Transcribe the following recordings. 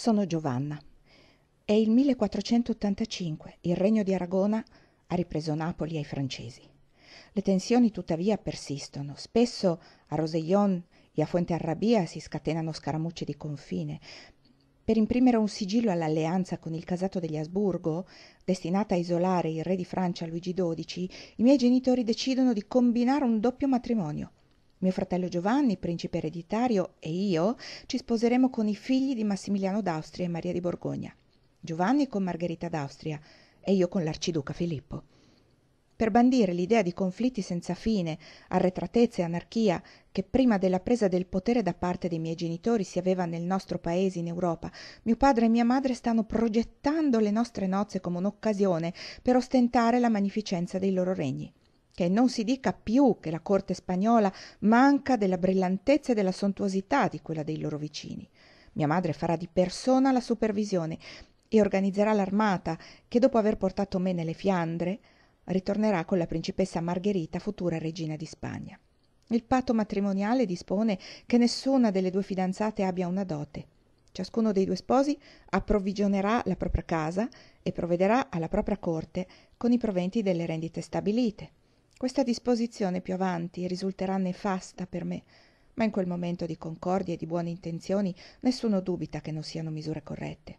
sono giovanna è il 1485, il regno di aragona ha ripreso napoli ai francesi le tensioni tuttavia persistono spesso a rosellón e a fuenterrabía si scatenano scaramucce di confine per imprimere un sigillo all'alleanza con il casato degli Asburgo, destinata a isolare il re di Francia Luigi XII, i miei genitori decidono di combinare un doppio matrimonio, mio fratello Giovanni, principe ereditario, e io ci sposeremo con i figli di Massimiliano d'Austria e Maria di Borgogna, Giovanni con Margherita d'Austria e io con l'arciduca Filippo. Per bandire l'idea di conflitti senza fine, arretratezza e anarchia che prima della presa del potere da parte dei miei genitori si aveva nel nostro paese in Europa, mio padre e mia madre stanno progettando le nostre nozze come un'occasione per ostentare la magnificenza dei loro regni che non si dica più che la corte spagnola manca della brillantezza e della sontuosità di quella dei loro vicini mia madre farà di persona la supervisione e organizzerà l'armata che dopo aver portato me nelle fiandre ritornerà con la principessa margherita futura regina di spagna il patto matrimoniale dispone che nessuna delle due fidanzate abbia una dote ciascuno dei due sposi approvvigionerà la propria casa e provvederà alla propria corte con i proventi delle rendite stabilite questa disposizione più avanti risulterà nefasta per me ma in quel momento di concordia e di buone intenzioni nessuno dubita che non siano misure corrette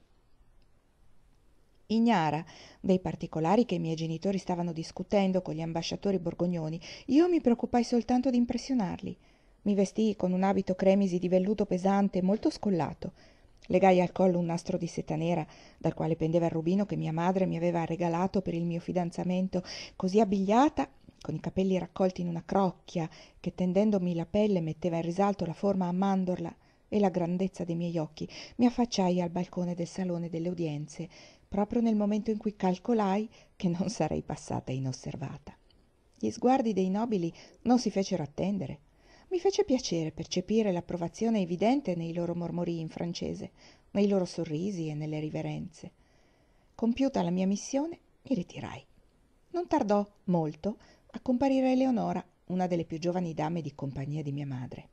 ignara dei particolari che i miei genitori stavano discutendo con gli ambasciatori borgognoni io mi preoccupai soltanto di impressionarli mi vestii con un abito cremisi di velluto pesante e molto scollato legai al collo un nastro di seta nera dal quale pendeva il rubino che mia madre mi aveva regalato per il mio fidanzamento così abbigliata con i capelli raccolti in una crocchia che tendendomi la pelle metteva in risalto la forma a mandorla e la grandezza dei miei occhi mi affacciai al balcone del salone delle udienze proprio nel momento in cui calcolai che non sarei passata inosservata gli sguardi dei nobili non si fecero attendere mi fece piacere percepire l'approvazione evidente nei loro mormorii in francese nei loro sorrisi e nelle riverenze compiuta la mia missione mi ritirai non tardò molto a comparire eleonora una delle più giovani dame di compagnia di mia madre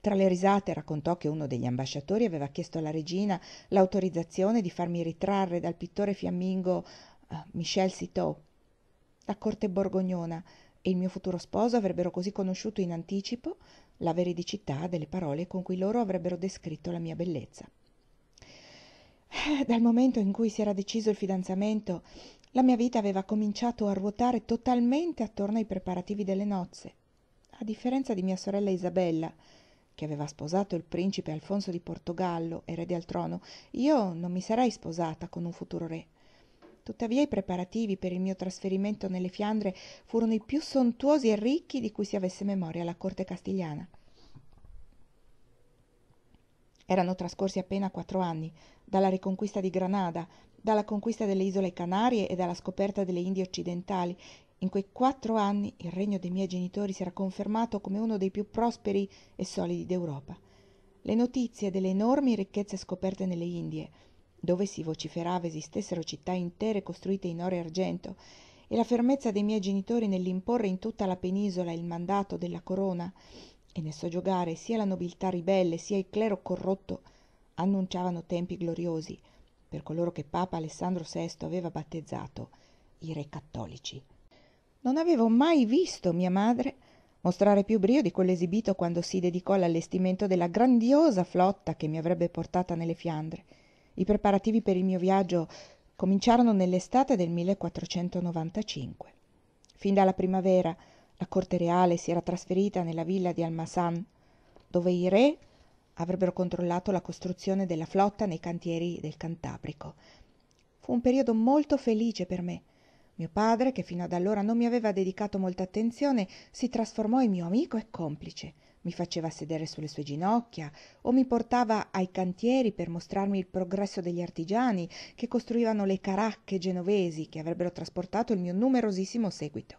tra le risate raccontò che uno degli ambasciatori aveva chiesto alla regina l'autorizzazione di farmi ritrarre dal pittore fiammingo eh, michel Citeau, la corte borgognona e il mio futuro sposo avrebbero così conosciuto in anticipo la veridicità delle parole con cui loro avrebbero descritto la mia bellezza eh, dal momento in cui si era deciso il fidanzamento la mia vita aveva cominciato a ruotare totalmente attorno ai preparativi delle nozze a differenza di mia sorella isabella che aveva sposato il principe alfonso di portogallo erede al trono io non mi sarei sposata con un futuro re tuttavia i preparativi per il mio trasferimento nelle fiandre furono i più sontuosi e ricchi di cui si avesse memoria alla corte castigliana erano trascorsi appena quattro anni dalla riconquista di granada dalla conquista delle isole canarie e dalla scoperta delle indie occidentali in quei quattro anni il regno dei miei genitori si era confermato come uno dei più prosperi e solidi d'europa le notizie delle enormi ricchezze scoperte nelle indie dove si vociferava esistessero città intere costruite in oro e argento e la fermezza dei miei genitori nell'imporre in tutta la penisola il mandato della corona e nel soggiogare sia la nobiltà ribelle sia il clero corrotto annunciavano tempi gloriosi per coloro che Papa Alessandro VI aveva battezzato i re cattolici. Non avevo mai visto mia madre mostrare più brio di quello esibito quando si dedicò all'allestimento della grandiosa flotta che mi avrebbe portata nelle Fiandre. I preparativi per il mio viaggio cominciarono nell'estate del 1495. Fin dalla primavera la corte reale si era trasferita nella villa di almasan dove i re avrebbero controllato la costruzione della flotta nei cantieri del cantabrico fu un periodo molto felice per me mio padre che fino ad allora non mi aveva dedicato molta attenzione si trasformò in mio amico e complice mi faceva sedere sulle sue ginocchia o mi portava ai cantieri per mostrarmi il progresso degli artigiani che costruivano le caracche genovesi che avrebbero trasportato il mio numerosissimo seguito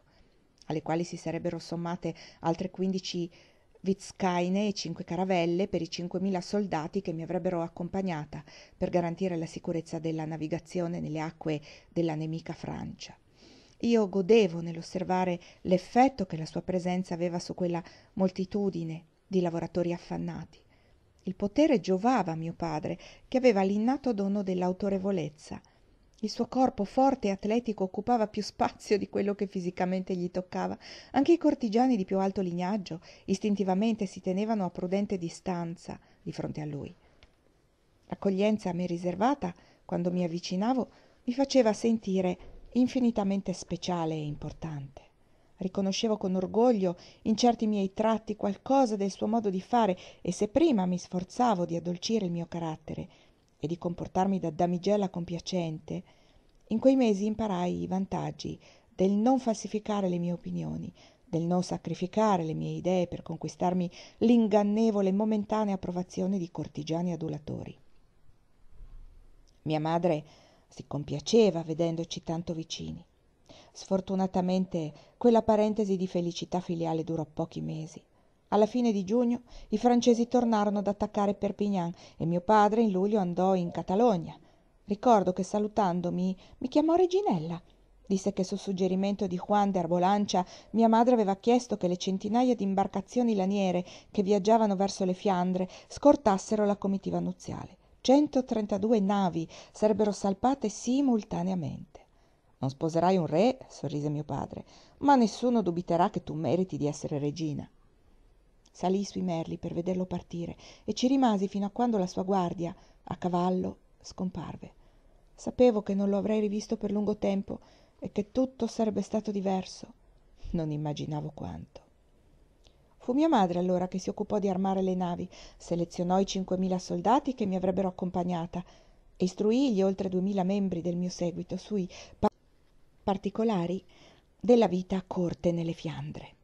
alle quali si sarebbero sommate altre quindici vizcaine e cinque caravelle per i 5.000 soldati che mi avrebbero accompagnata per garantire la sicurezza della navigazione nelle acque della nemica Francia. Io godevo nell'osservare l'effetto che la sua presenza aveva su quella moltitudine di lavoratori affannati. Il potere giovava a mio padre, che aveva l'innato dono dell'autorevolezza il suo corpo forte e atletico occupava più spazio di quello che fisicamente gli toccava anche i cortigiani di più alto lignaggio istintivamente si tenevano a prudente distanza di fronte a lui l'accoglienza a me riservata quando mi avvicinavo mi faceva sentire infinitamente speciale e importante riconoscevo con orgoglio in certi miei tratti qualcosa del suo modo di fare e se prima mi sforzavo di addolcire il mio carattere e di comportarmi da damigella compiacente, in quei mesi imparai i vantaggi del non falsificare le mie opinioni, del non sacrificare le mie idee per conquistarmi l'ingannevole e momentanea approvazione di cortigiani adulatori. Mia madre si compiaceva vedendoci tanto vicini. Sfortunatamente quella parentesi di felicità filiale durò pochi mesi. Alla fine di giugno i francesi tornarono ad attaccare Perpignan e mio padre in luglio andò in Catalogna. Ricordo che salutandomi mi chiamò Reginella. Disse che su suggerimento di Juan de Arbolancia mia madre aveva chiesto che le centinaia di imbarcazioni laniere che viaggiavano verso le Fiandre scortassero la comitiva nuziale. 132 navi sarebbero salpate simultaneamente. Non sposerai un re, sorrise mio padre, ma nessuno dubiterà che tu meriti di essere regina salì sui merli per vederlo partire e ci rimasi fino a quando la sua guardia, a cavallo, scomparve. Sapevo che non lo avrei rivisto per lungo tempo e che tutto sarebbe stato diverso. Non immaginavo quanto. Fu mia madre allora che si occupò di armare le navi, selezionò i 5.000 soldati che mi avrebbero accompagnata e istruì gli oltre 2.000 membri del mio seguito sui pa- particolari della vita a corte nelle Fiandre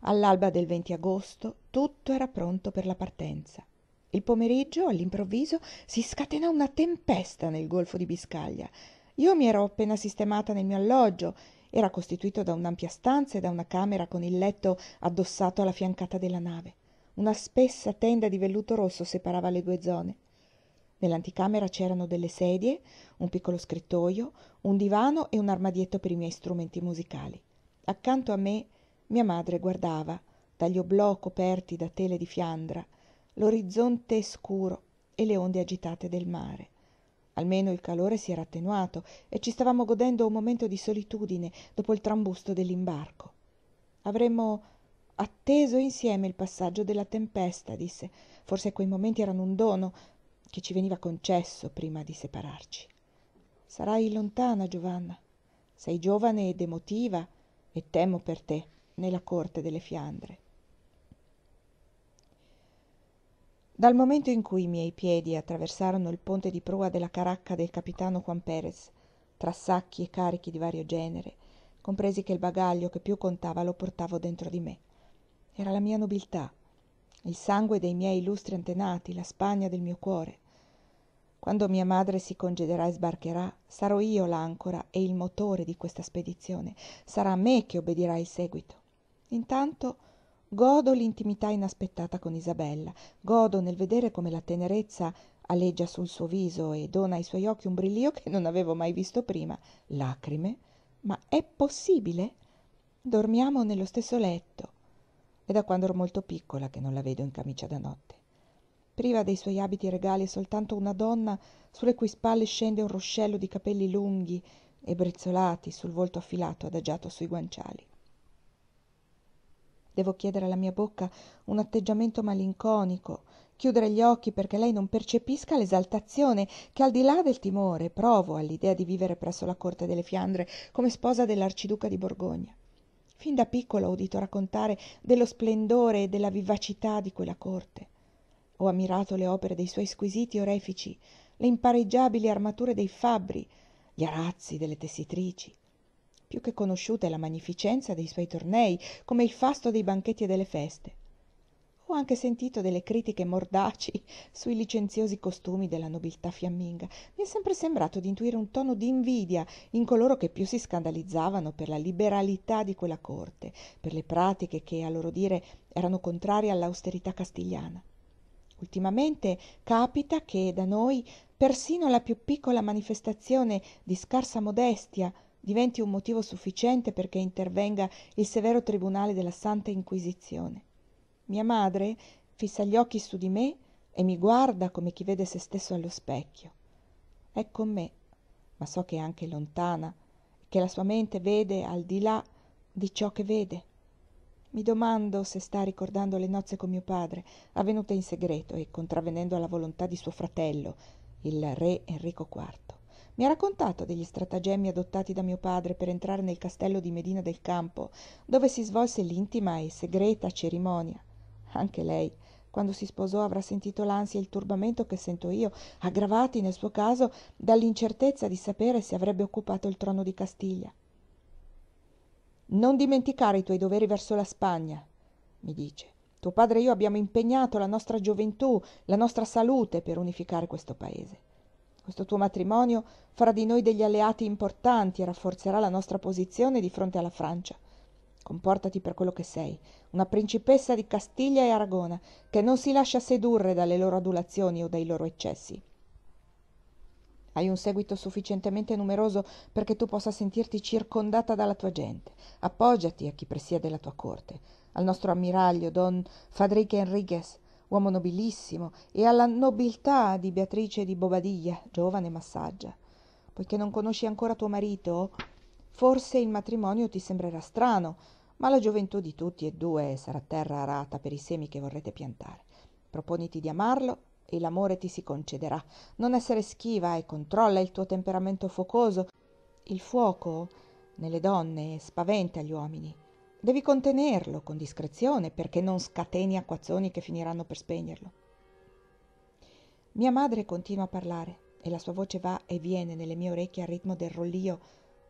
all'alba del 20 agosto tutto era pronto per la partenza il pomeriggio all'improvviso si scatenò una tempesta nel golfo di biscaglia io mi ero appena sistemata nel mio alloggio era costituito da un'ampia stanza e da una camera con il letto addossato alla fiancata della nave una spessa tenda di velluto rosso separava le due zone nell'anticamera c'erano delle sedie un piccolo scrittoio, un divano e un armadietto per i miei strumenti musicali accanto a me mia madre guardava dagli oblò coperti da tele di fiandra l'orizzonte scuro e le onde agitate del mare almeno il calore si era attenuato e ci stavamo godendo un momento di solitudine dopo il trambusto dell'imbarco avremmo atteso insieme il passaggio della tempesta disse forse quei momenti erano un dono che ci veniva concesso prima di separarci sarai lontana giovanna sei giovane ed emotiva e temo per te nella corte delle Fiandre. Dal momento in cui i miei piedi attraversarono il ponte di prua della caracca del capitano Juan Perez, tra sacchi e carichi di vario genere, compresi che il bagaglio che più contava lo portavo dentro di me. Era la mia nobiltà, il sangue dei miei illustri antenati, la Spagna del mio cuore. Quando mia madre si congederà e sbarcherà, sarò io l'ancora e il motore di questa spedizione. Sarà a me che obbedirà il seguito intanto godo l'intimità inaspettata con isabella godo nel vedere come la tenerezza aleggia sul suo viso e dona ai suoi occhi un brillio che non avevo mai visto prima lacrime ma è possibile dormiamo nello stesso letto è da quando ero molto piccola che non la vedo in camicia da notte priva dei suoi abiti regali è soltanto una donna sulle cui spalle scende un ruscello di capelli lunghi e brizzolati sul volto affilato adagiato sui guanciali Devo chiedere alla mia bocca un atteggiamento malinconico, chiudere gli occhi perché lei non percepisca l'esaltazione che al di là del timore provo all'idea di vivere presso la corte delle Fiandre come sposa dell'arciduca di Borgogna. Fin da piccolo ho udito raccontare dello splendore e della vivacità di quella corte. Ho ammirato le opere dei suoi squisiti orefici, le impareggiabili armature dei fabbri, gli arazzi delle tessitrici, più che conosciuta è la magnificenza dei suoi tornei, come il fasto dei banchetti e delle feste. Ho anche sentito delle critiche mordaci sui licenziosi costumi della nobiltà fiamminga. Mi è sempre sembrato di intuire un tono di invidia in coloro che più si scandalizzavano per la liberalità di quella corte, per le pratiche che, a loro dire, erano contrarie all'austerità castigliana. Ultimamente capita che da noi persino la più piccola manifestazione di scarsa modestia diventi un motivo sufficiente perché intervenga il severo tribunale della Santa Inquisizione. Mia madre fissa gli occhi su di me e mi guarda come chi vede se stesso allo specchio. È con me, ma so che è anche lontana, che la sua mente vede al di là di ciò che vede. Mi domando se sta ricordando le nozze con mio padre, avvenute in segreto e contravvenendo alla volontà di suo fratello, il re Enrico IV mi ha raccontato degli stratagemmi adottati da mio padre per entrare nel castello di medina del campo dove si svolse l'intima e segreta cerimonia anche lei quando si sposò avrà sentito l'ansia e il turbamento che sento io aggravati nel suo caso dall'incertezza di sapere se avrebbe occupato il trono di castiglia non dimenticare i tuoi doveri verso la spagna mi dice tuo padre e io abbiamo impegnato la nostra gioventù la nostra salute per unificare questo paese questo tuo matrimonio farà di noi degli alleati importanti e rafforzerà la nostra posizione di fronte alla Francia. Comportati per quello che sei, una principessa di Castiglia e Aragona, che non si lascia sedurre dalle loro adulazioni o dai loro eccessi. Hai un seguito sufficientemente numeroso perché tu possa sentirti circondata dalla tua gente. Appoggiati a chi presiede la tua corte, al nostro ammiraglio Don Fadrique Enriquez, uomo nobilissimo, e alla nobiltà di Beatrice di Bobadilla, giovane ma saggia. Poiché non conosci ancora tuo marito, forse il matrimonio ti sembrerà strano, ma la gioventù di tutti e due sarà terra arata per i semi che vorrete piantare. Proponiti di amarlo e l'amore ti si concederà. Non essere schiva e controlla il tuo temperamento focoso. Il fuoco nelle donne spaventa gli uomini Devi contenerlo con discrezione perché non scateni acquazzoni che finiranno per spegnerlo. Mia madre continua a parlare e la sua voce va e viene nelle mie orecchie al ritmo del rollio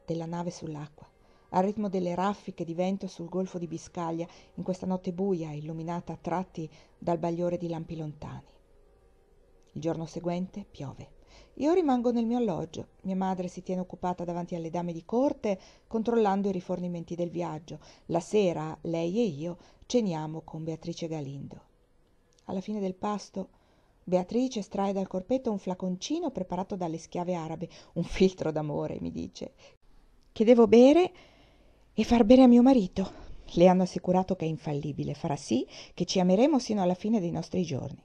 della nave sull'acqua, al ritmo delle raffiche di vento sul golfo di Biscaglia in questa notte buia illuminata a tratti dal bagliore di lampi lontani. Il giorno seguente piove io rimango nel mio alloggio mia madre si tiene occupata davanti alle dame di corte controllando i rifornimenti del viaggio la sera lei e io ceniamo con beatrice galindo alla fine del pasto beatrice strae dal corpetto un flaconcino preparato dalle schiave arabe un filtro d'amore mi dice che devo bere e far bere a mio marito le hanno assicurato che è infallibile farà sì che ci ameremo sino alla fine dei nostri giorni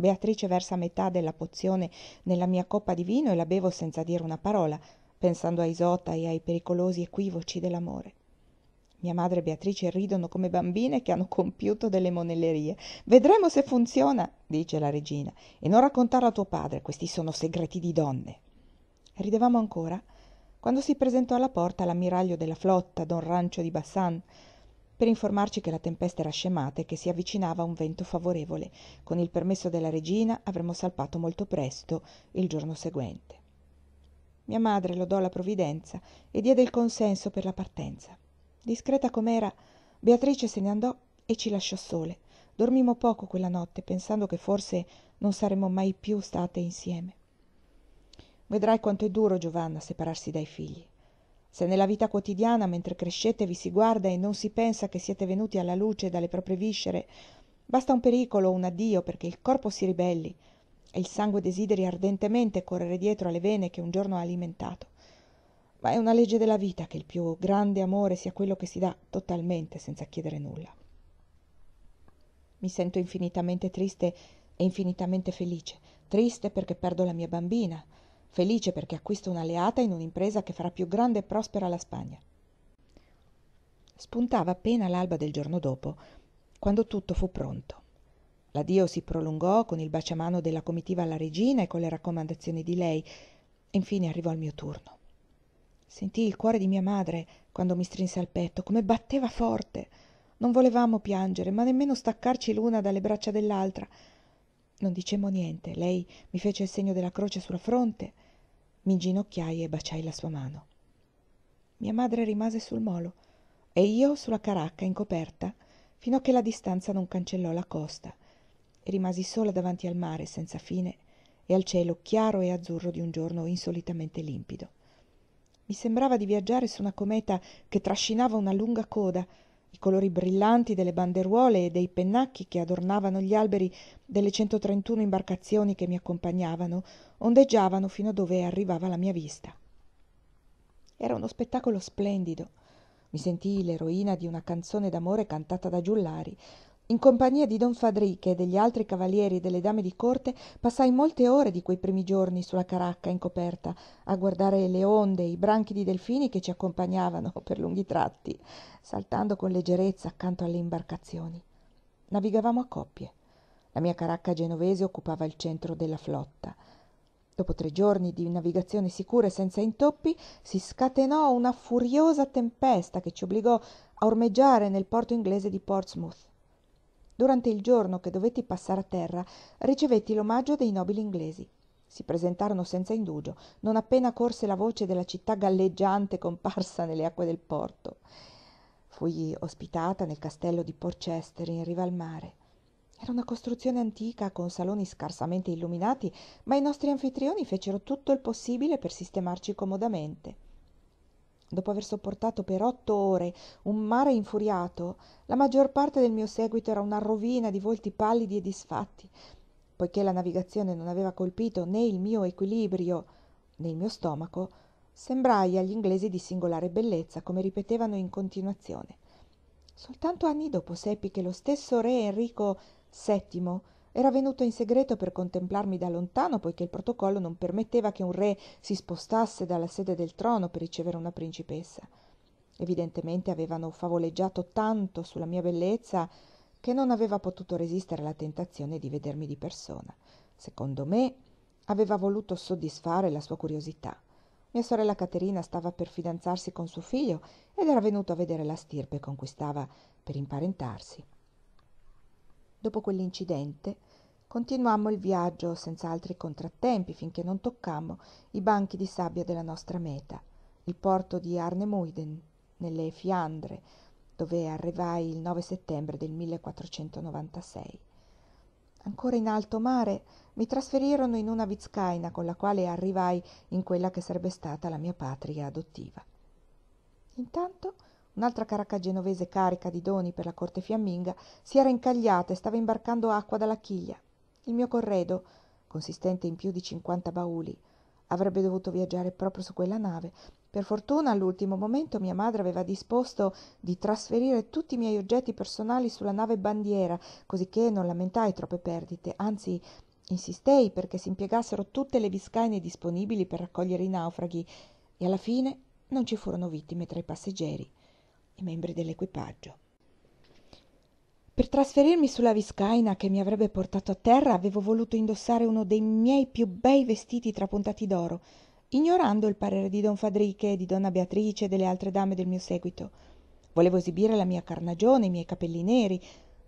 Beatrice versa metà della pozione nella mia coppa di vino e la bevo senza dire una parola, pensando a Isota e ai pericolosi equivoci dell'amore. Mia madre e Beatrice ridono come bambine che hanno compiuto delle monellerie. Vedremo se funziona, dice la regina, e non raccontarlo a tuo padre, questi sono segreti di donne. Ridevamo ancora quando si presentò alla porta l'ammiraglio della flotta, don Rancio di Bassan, per informarci che la tempesta era scemata e che si avvicinava un vento favorevole. Con il permesso della regina avremmo salpato molto presto il giorno seguente. Mia madre lodò la provvidenza e diede il consenso per la partenza. Discreta com'era, Beatrice se ne andò e ci lasciò sole. Dormimmo poco quella notte, pensando che forse non saremmo mai più state insieme. Vedrai quanto è duro, Giovanna, separarsi dai figli. Se nella vita quotidiana, mentre crescete, vi si guarda e non si pensa che siete venuti alla luce dalle proprie viscere, basta un pericolo, o un addio, perché il corpo si ribelli e il sangue desideri ardentemente correre dietro alle vene che un giorno ha alimentato. Ma è una legge della vita che il più grande amore sia quello che si dà totalmente senza chiedere nulla. Mi sento infinitamente triste e infinitamente felice. Triste perché perdo la mia bambina, felice perché acquista un'alleata in un'impresa che farà più grande e prospera la Spagna. Spuntava appena l'alba del giorno dopo, quando tutto fu pronto. L'addio si prolungò con il baciamano della comitiva alla regina e con le raccomandazioni di lei. Infine arrivò il mio turno. Sentì il cuore di mia madre quando mi strinse al petto, come batteva forte. Non volevamo piangere, ma nemmeno staccarci l'una dalle braccia dell'altra. Non dicemmo niente, lei mi fece il segno della croce sulla fronte, mi inginocchiai e baciai la sua mano. Mia madre rimase sul molo e io sulla caracca in coperta fino a che la distanza non cancellò la costa e rimasi sola davanti al mare senza fine e al cielo chiaro e azzurro di un giorno insolitamente limpido. Mi sembrava di viaggiare su una cometa che trascinava una lunga coda i colori brillanti delle banderuole e dei pennacchi che adornavano gli alberi delle centotrentuno imbarcazioni che mi accompagnavano ondeggiavano fino a dove arrivava la mia vista era uno spettacolo splendido mi sentii l'eroina di una canzone d'amore cantata da giullari in compagnia di don fadriche e degli altri cavalieri e delle dame di corte passai molte ore di quei primi giorni sulla caracca in coperta a guardare le onde i branchi di delfini che ci accompagnavano per lunghi tratti saltando con leggerezza accanto alle imbarcazioni navigavamo a coppie la mia caracca genovese occupava il centro della flotta dopo tre giorni di navigazione sicura e senza intoppi si scatenò una furiosa tempesta che ci obbligò a ormeggiare nel porto inglese di portsmouth durante il giorno che dovetti passare a terra ricevetti l'omaggio dei nobili inglesi si presentarono senza indugio non appena corse la voce della città galleggiante comparsa nelle acque del porto fui ospitata nel castello di porchester in riva al mare era una costruzione antica con saloni scarsamente illuminati ma i nostri anfitrioni fecero tutto il possibile per sistemarci comodamente dopo aver sopportato per otto ore un mare infuriato la maggior parte del mio seguito era una rovina di volti pallidi e disfatti poiché la navigazione non aveva colpito né il mio equilibrio né il mio stomaco sembrai agli inglesi di singolare bellezza come ripetevano in continuazione soltanto anni dopo seppi che lo stesso re enrico VII era venuto in segreto per contemplarmi da lontano poiché il protocollo non permetteva che un re si spostasse dalla sede del trono per ricevere una principessa evidentemente avevano favoleggiato tanto sulla mia bellezza che non aveva potuto resistere alla tentazione di vedermi di persona secondo me aveva voluto soddisfare la sua curiosità mia sorella Caterina stava per fidanzarsi con suo figlio ed era venuto a vedere la stirpe con cui stava per imparentarsi dopo quell'incidente continuammo il viaggio senza altri contrattempi finché non toccammo i banchi di sabbia della nostra meta il porto di arnemuiden nelle fiandre dove arrivai il 9 settembre del 1496 ancora in alto mare mi trasferirono in una vizcaina con la quale arrivai in quella che sarebbe stata la mia patria adottiva intanto un'altra caracca genovese carica di doni per la corte fiamminga si era incagliata e stava imbarcando acqua dalla chiglia il mio corredo consistente in più di 50 bauli avrebbe dovuto viaggiare proprio su quella nave per fortuna all'ultimo momento mia madre aveva disposto di trasferire tutti i miei oggetti personali sulla nave bandiera cosicché non lamentai troppe perdite anzi insistei perché si impiegassero tutte le biscaine disponibili per raccogliere i naufraghi e alla fine non ci furono vittime tra i passeggeri i membri dell'equipaggio. Per trasferirmi sulla Viscaina che mi avrebbe portato a terra avevo voluto indossare uno dei miei più bei vestiti trapuntati d'oro, ignorando il parere di Don Fadriche, di Donna Beatrice e delle altre dame del mio seguito. Volevo esibire la mia carnagione, i miei capelli neri,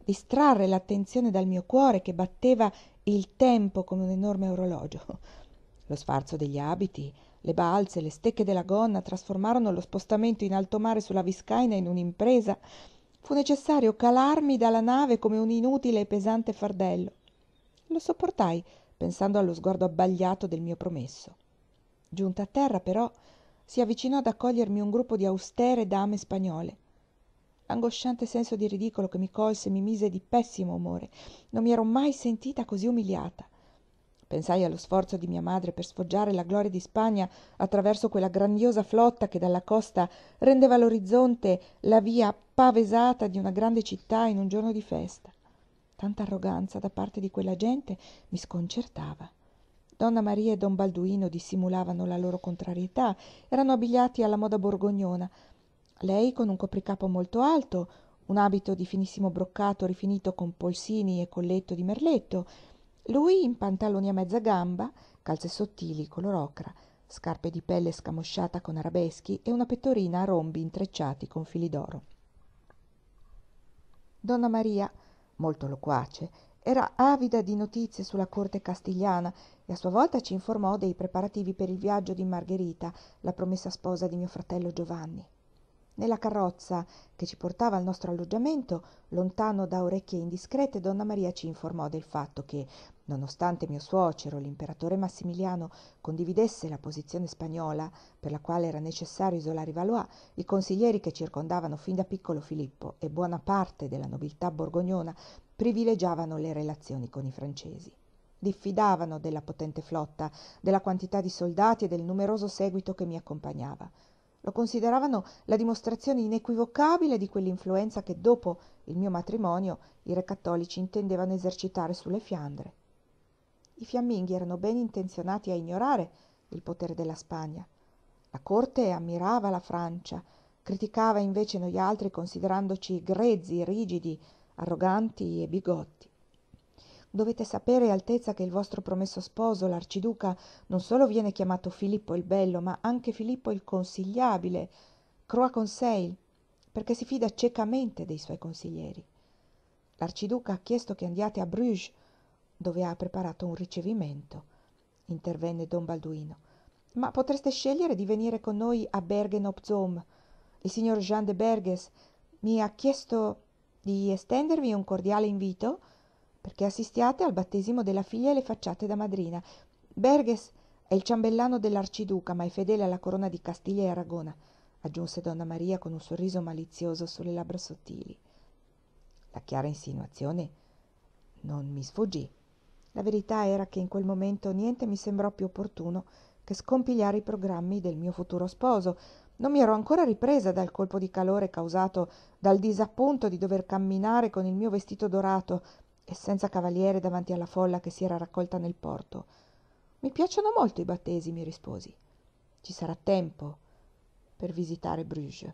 distrarre l'attenzione dal mio cuore che batteva il tempo come un enorme orologio. Lo sfarzo degli abiti, le balze le stecche della gonna trasformarono lo spostamento in alto mare sulla biscaina in un'impresa fu necessario calarmi dalla nave come un inutile e pesante fardello lo sopportai pensando allo sguardo abbagliato del mio promesso giunta a terra però si avvicinò ad accogliermi un gruppo di austere dame spagnole l'angosciante senso di ridicolo che mi colse mi mise di pessimo umore non mi ero mai sentita così umiliata pensai allo sforzo di mia madre per sfoggiare la gloria di spagna attraverso quella grandiosa flotta che dalla costa rendeva l'orizzonte la via pavesata di una grande città in un giorno di festa tanta arroganza da parte di quella gente mi sconcertava donna maria e don balduino dissimulavano la loro contrarietà erano abbigliati alla moda borgognona lei con un copricapo molto alto un abito di finissimo broccato rifinito con polsini e colletto di merletto lui in pantaloni a mezza gamba, calze sottili color ocra, scarpe di pelle scamosciata con arabeschi e una pettorina a rombi intrecciati con fili d'oro. Donna Maria, molto loquace, era avida di notizie sulla corte castigliana e a sua volta ci informò dei preparativi per il viaggio di Margherita, la promessa sposa di mio fratello Giovanni nella carrozza che ci portava al nostro alloggiamento lontano da orecchie indiscrete donna maria ci informò del fatto che nonostante mio suocero l'imperatore massimiliano condividesse la posizione spagnola per la quale era necessario isolare i valois i consiglieri che circondavano fin da piccolo filippo e buona parte della nobiltà borgognona privilegiavano le relazioni con i francesi diffidavano della potente flotta, della quantità di soldati e del numeroso seguito che mi accompagnava lo consideravano la dimostrazione inequivocabile di quell'influenza che dopo il mio matrimonio i re cattolici intendevano esercitare sulle Fiandre. I fiamminghi erano ben intenzionati a ignorare il potere della Spagna. La corte ammirava la Francia, criticava invece noi altri considerandoci grezzi, rigidi, arroganti e bigotti dovete sapere altezza che il vostro promesso sposo l'arciduca non solo viene chiamato filippo il bello ma anche filippo il consigliabile croix conseil perché si fida ciecamente dei suoi consiglieri l'arciduca ha chiesto che andiate a bruges dove ha preparato un ricevimento intervenne don balduino ma potreste scegliere di venire con noi a bergen op zoom il signor jean de berges mi ha chiesto di estendervi un cordiale invito perché assistiate al battesimo della figlia e le facciate da madrina. Berges è il ciambellano dell'arciduca, ma è fedele alla corona di Castiglia e Aragona, aggiunse donna Maria con un sorriso malizioso sulle labbra sottili. La chiara insinuazione non mi sfuggì. La verità era che in quel momento niente mi sembrò più opportuno che scompigliare i programmi del mio futuro sposo. Non mi ero ancora ripresa dal colpo di calore causato dal disappunto di dover camminare con il mio vestito dorato e senza cavaliere davanti alla folla che si era raccolta nel porto. Mi piacciono molto i battesimi, risposi. Ci sarà tempo per visitare Bruges.